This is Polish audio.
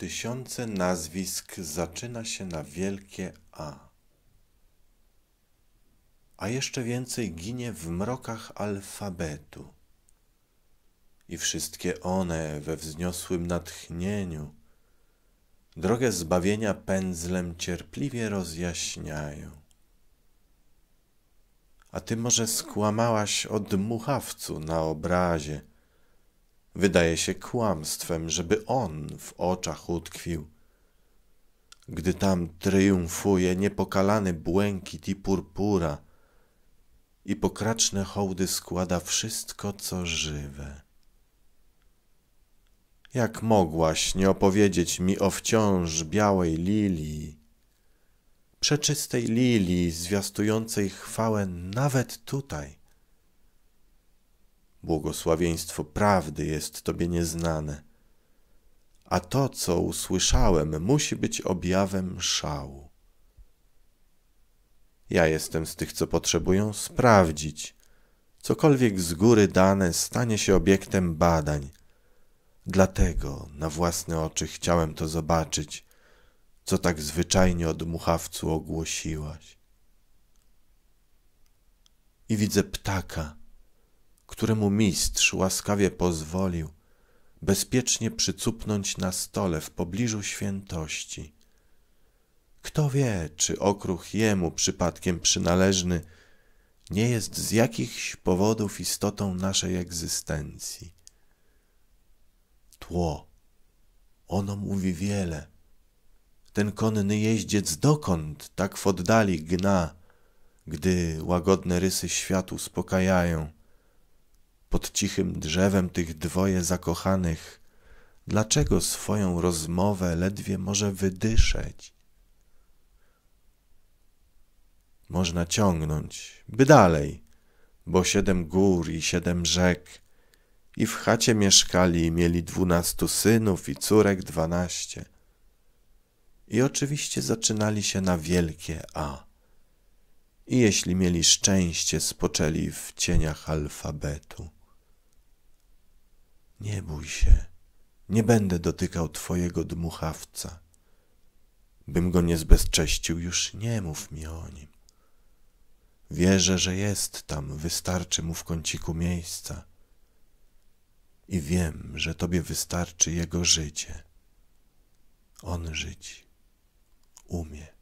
tysiące nazwisk zaczyna się na wielkie A. A jeszcze więcej ginie w mrokach alfabetu. I wszystkie one we wzniosłym natchnieniu drogę zbawienia pędzlem cierpliwie rozjaśniają. A ty może skłamałaś o dmuchawcu na obrazie, Wydaje się kłamstwem, żeby on w oczach utkwił. Gdy tam triumfuje niepokalany błękit i purpura i pokraczne hołdy składa wszystko, co żywe. Jak mogłaś nie opowiedzieć mi o wciąż białej lilii, przeczystej lilii zwiastującej chwałę nawet tutaj? błogosławieństwo prawdy jest Tobie nieznane, a to, co usłyszałem, musi być objawem szału. Ja jestem z tych, co potrzebują sprawdzić. Cokolwiek z góry dane stanie się obiektem badań. Dlatego na własne oczy chciałem to zobaczyć, co tak zwyczajnie od muchawcu ogłosiłaś. I widzę ptaka któremu mistrz łaskawie pozwolił bezpiecznie przycupnąć na stole w pobliżu świętości. Kto wie, czy okruch jemu przypadkiem przynależny nie jest z jakichś powodów istotą naszej egzystencji. Tło, ono mówi wiele. Ten konny jeździec dokąd tak w oddali gna, gdy łagodne rysy światu uspokajają pod cichym drzewem tych dwoje zakochanych, dlaczego swoją rozmowę ledwie może wydyszeć? Można ciągnąć, by dalej, bo siedem gór i siedem rzek, i w chacie mieszkali i mieli dwunastu synów i córek dwanaście. I oczywiście zaczynali się na wielkie A. I jeśli mieli szczęście, spoczęli w cieniach alfabetu. Nie bój się, nie będę dotykał twojego dmuchawca. Bym go nie zbezcześcił, już nie mów mi o nim. Wierzę, że jest tam, wystarczy mu w kąciku miejsca. I wiem, że tobie wystarczy jego życie. On żyć umie.